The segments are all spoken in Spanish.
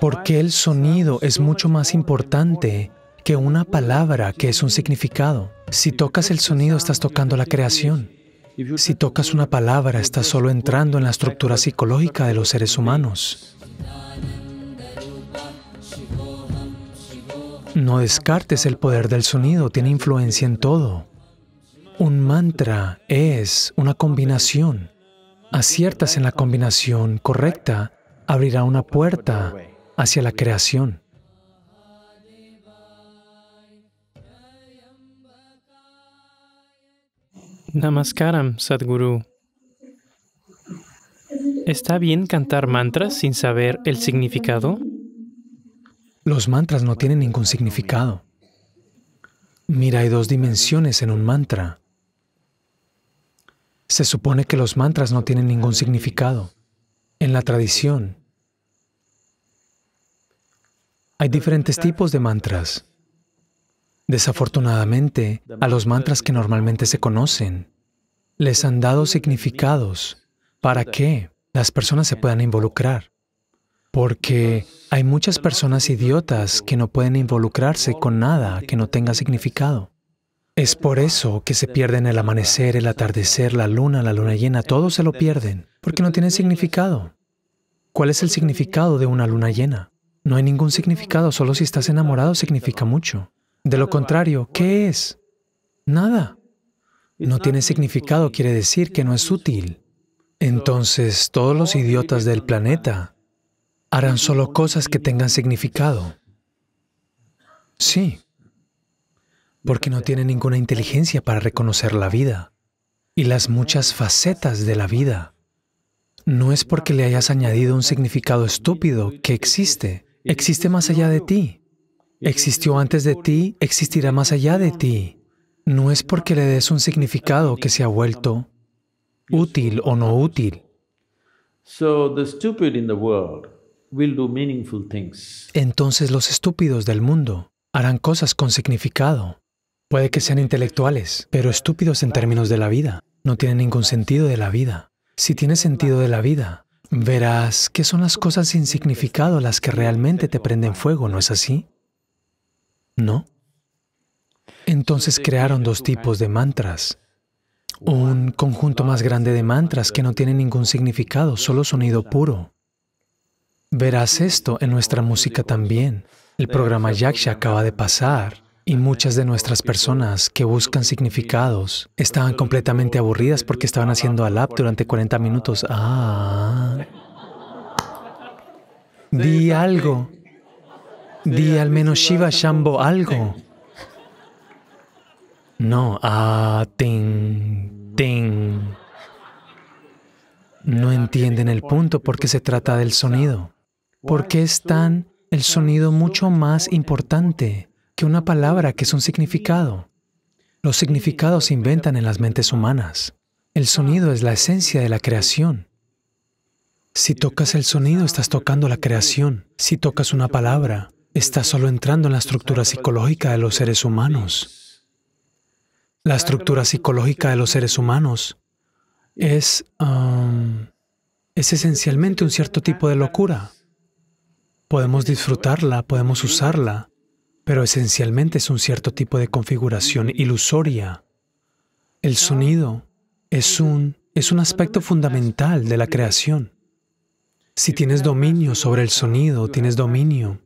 porque el sonido es mucho más importante que una palabra que es un significado. Si tocas el sonido, estás tocando la creación. Si tocas una palabra, estás solo entrando en la estructura psicológica de los seres humanos. No descartes el poder del sonido, tiene influencia en todo. Un mantra es una combinación. Aciertas en la combinación correcta, abrirá una puerta hacia la creación. Namaskaram, Sadhguru. ¿Está bien cantar mantras sin saber el significado? Los mantras no tienen ningún significado. Mira, hay dos dimensiones en un mantra. Se supone que los mantras no tienen ningún significado. En la tradición, Hay diferentes tipos de mantras. Desafortunadamente, a los mantras que normalmente se conocen, les han dado significados para que las personas se puedan involucrar. Porque hay muchas personas idiotas que no pueden involucrarse con nada que no tenga significado. Es por eso que se pierden el amanecer, el atardecer, la luna, la luna llena, Todo se lo pierden, porque no tienen significado. ¿Cuál es el significado de una luna llena? No hay ningún significado, solo si estás enamorado significa mucho. De lo contrario, ¿qué es? Nada. No tiene significado, quiere decir que no es útil. Entonces, todos los idiotas del planeta harán solo cosas que tengan significado. Sí, porque no tienen ninguna inteligencia para reconocer la vida y las muchas facetas de la vida. No es porque le hayas añadido un significado estúpido que existe, existe más allá de ti. Existió antes de ti, existirá más allá de ti. No es porque le des un significado que se ha vuelto útil o no útil. Entonces los estúpidos del mundo harán cosas con significado. Puede que sean intelectuales, pero estúpidos en términos de la vida. No tienen ningún sentido de la vida. Si tiene sentido de la vida, verás que son las cosas sin significado las que realmente te prenden fuego, ¿no es así? ¿No? Entonces crearon dos tipos de mantras. Un conjunto más grande de mantras que no tienen ningún significado, solo sonido puro. Verás esto en nuestra música también. El programa Yaksha acaba de pasar y muchas de nuestras personas que buscan significados estaban completamente aburridas porque estaban haciendo alap durante 40 minutos. Ah. Di algo. Di al menos Shiva shambo algo. No, ah, ting, ting. No entienden el punto porque se trata del sonido. porque es tan el sonido mucho más importante? una palabra que es un significado. Los significados se inventan en las mentes humanas. El sonido es la esencia de la creación. Si tocas el sonido, estás tocando la creación. Si tocas una palabra, estás solo entrando en la estructura psicológica de los seres humanos. La estructura psicológica de los seres humanos es, um, es esencialmente un cierto tipo de locura. Podemos disfrutarla, podemos usarla, pero esencialmente es un cierto tipo de configuración ilusoria. El sonido es un, es un aspecto fundamental de la creación. Si tienes dominio sobre el sonido, tienes dominio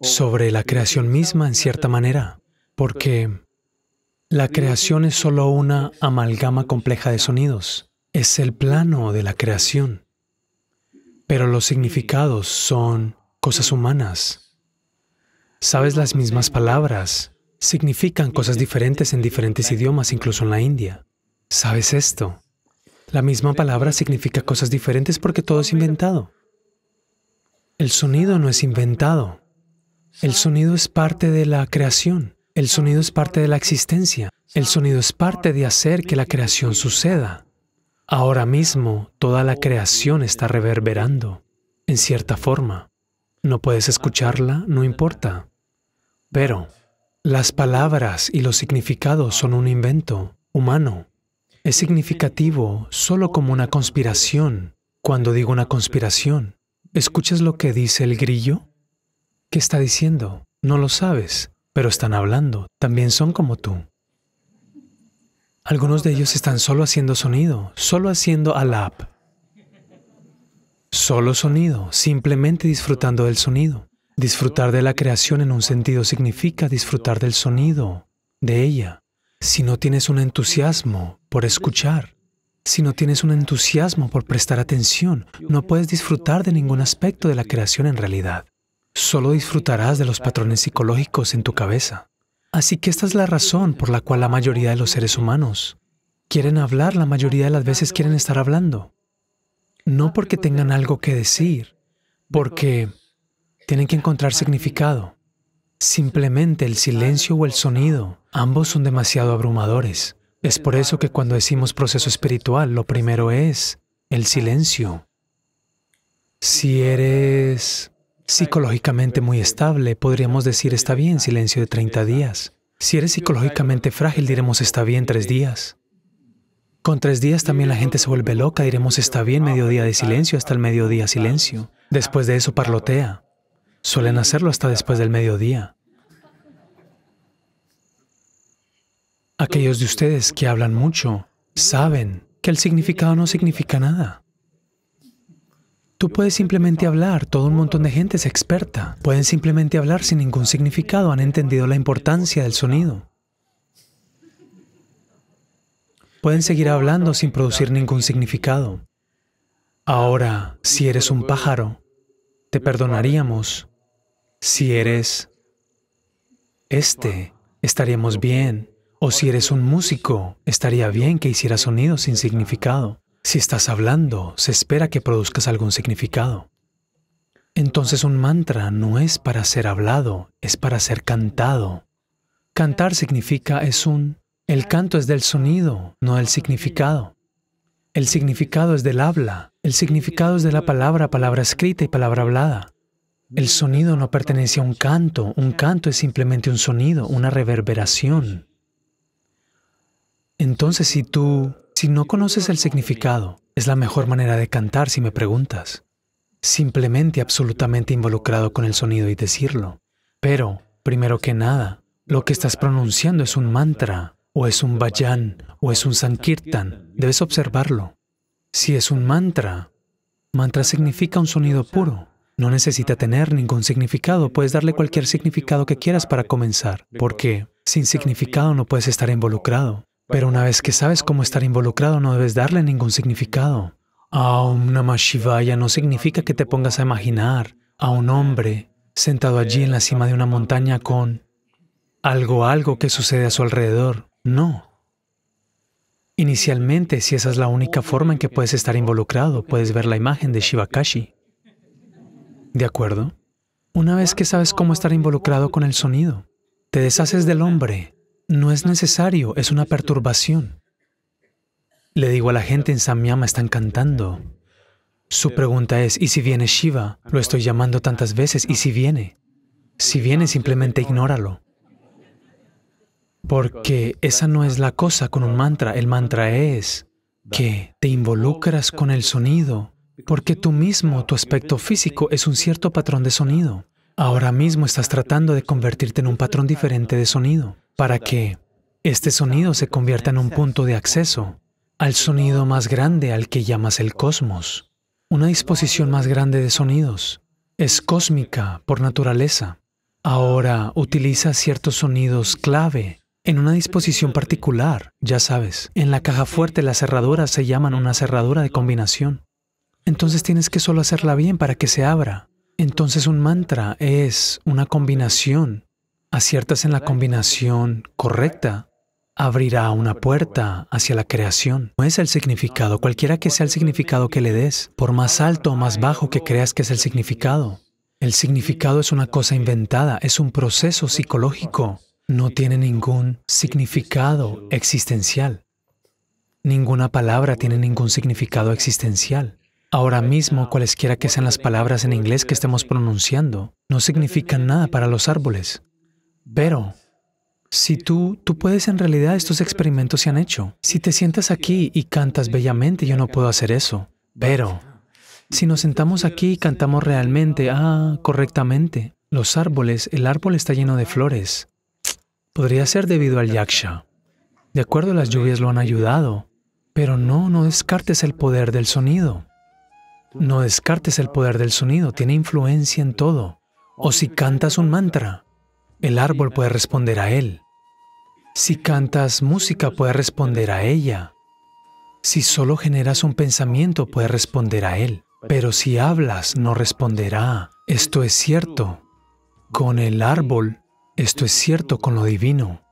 sobre la creación misma en cierta manera, porque pues, la creación es solo una amalgama compleja de sonidos. Es el plano de la creación. Pero los significados son cosas humanas. Sabes las mismas palabras, significan cosas diferentes en diferentes idiomas, incluso en la India. ¿Sabes esto? La misma palabra significa cosas diferentes porque todo es inventado. El sonido no es inventado. El sonido es parte de la creación. El sonido es parte de la existencia. El sonido es parte de hacer que la creación suceda. Ahora mismo, toda la creación está reverberando, en cierta forma. No puedes escucharla, no importa. Pero las palabras y los significados son un invento humano. Es significativo solo como una conspiración. Cuando digo una conspiración, ¿escuchas lo que dice el grillo? ¿Qué está diciendo? No lo sabes, pero están hablando. También son como tú. Algunos de ellos están solo haciendo sonido, solo haciendo alap. Solo sonido, simplemente disfrutando del sonido. Disfrutar de la creación en un sentido significa disfrutar del sonido, de ella. Si no tienes un entusiasmo por escuchar, si no tienes un entusiasmo por prestar atención, no puedes disfrutar de ningún aspecto de la creación en realidad. Solo disfrutarás de los patrones psicológicos en tu cabeza. Así que esta es la razón por la cual la mayoría de los seres humanos quieren hablar, la mayoría de las veces quieren estar hablando. No porque tengan algo que decir, porque tienen que encontrar significado. Simplemente el silencio o el sonido, ambos son demasiado abrumadores. Es por eso que cuando decimos proceso espiritual, lo primero es el silencio. Si eres psicológicamente muy estable, podríamos decir está bien silencio de 30 días. Si eres psicológicamente frágil, diremos está bien tres días. Con tres días también la gente se vuelve loca, diremos está bien mediodía de silencio hasta el mediodía silencio. Después de eso parlotea. Suelen hacerlo hasta después del mediodía. Aquellos de ustedes que hablan mucho saben que el significado no significa nada. Tú puedes simplemente hablar, todo un montón de gente es experta. Pueden simplemente hablar sin ningún significado, han entendido la importancia del sonido. Pueden seguir hablando sin producir ningún significado. Ahora, si eres un pájaro, te perdonaríamos si eres este, estaríamos bien. O si eres un músico, estaría bien que hicieras sonido sin significado. Si estás hablando, se espera que produzcas algún significado. Entonces un mantra no es para ser hablado, es para ser cantado. Cantar significa es un... El canto es del sonido, no del significado. El significado es del habla, el significado es de la palabra, palabra escrita y palabra hablada. El sonido no pertenece a un canto, un canto es simplemente un sonido, una reverberación. Entonces, si tú, si no conoces el significado, es la mejor manera de cantar si me preguntas. Simplemente absolutamente involucrado con el sonido y decirlo. Pero, primero que nada, lo que estás pronunciando es un mantra, o es un bhajan, o es un sankirtan. Debes observarlo. Si es un mantra, mantra significa un sonido puro. No necesita tener ningún significado, puedes darle cualquier significado que quieras para comenzar, porque sin significado no puedes estar involucrado. Pero una vez que sabes cómo estar involucrado, no debes darle ningún significado. Aum Namah Shivaya no significa que te pongas a imaginar a un hombre sentado allí en la cima de una montaña con algo, algo que sucede a su alrededor. No. Inicialmente, si esa es la única forma en que puedes estar involucrado, puedes ver la imagen de Shivakashi. ¿De acuerdo? Una vez que sabes cómo estar involucrado con el sonido, te deshaces del hombre. No es necesario, es una perturbación. Le digo a la gente en Samyama están cantando. Su pregunta es, ¿y si viene Shiva? Lo estoy llamando tantas veces, ¿y si viene? Si viene, simplemente ignóralo. Porque esa no es la cosa con un mantra. El mantra es que te involucras con el sonido porque tú mismo, tu aspecto físico es un cierto patrón de sonido. Ahora mismo estás tratando de convertirte en un patrón diferente de sonido, para que este sonido se convierta en un punto de acceso al sonido más grande al que llamas el cosmos. Una disposición más grande de sonidos. Es cósmica por naturaleza. Ahora utiliza ciertos sonidos clave en una disposición particular, ya sabes. En la caja fuerte las cerraduras se llaman una cerradura de combinación. Entonces tienes que solo hacerla bien para que se abra. Entonces un mantra es una combinación. Aciertas en la combinación correcta, abrirá una puerta hacia la creación. No es el significado, cualquiera que sea el significado que le des, por más alto o más bajo que creas que es el significado. El significado es una cosa inventada, es un proceso psicológico. No tiene ningún significado existencial. Ninguna palabra tiene ningún significado existencial. Ahora mismo, cualesquiera que sean las palabras en inglés que estemos pronunciando, no significan nada para los árboles. Pero, si tú, tú puedes en realidad, estos experimentos se han hecho. Si te sientas aquí y cantas bellamente, yo no puedo hacer eso. Pero, si nos sentamos aquí y cantamos realmente, ah, correctamente, los árboles, el árbol está lleno de flores. Podría ser debido al yaksha. De acuerdo, las lluvias lo han ayudado. Pero no, no descartes el poder del sonido. No descartes el poder del sonido, tiene influencia en todo. O si cantas un mantra, el árbol puede responder a él. Si cantas música, puede responder a ella. Si solo generas un pensamiento, puede responder a él. Pero si hablas, no responderá. Esto es cierto. Con el árbol, esto es cierto con lo divino.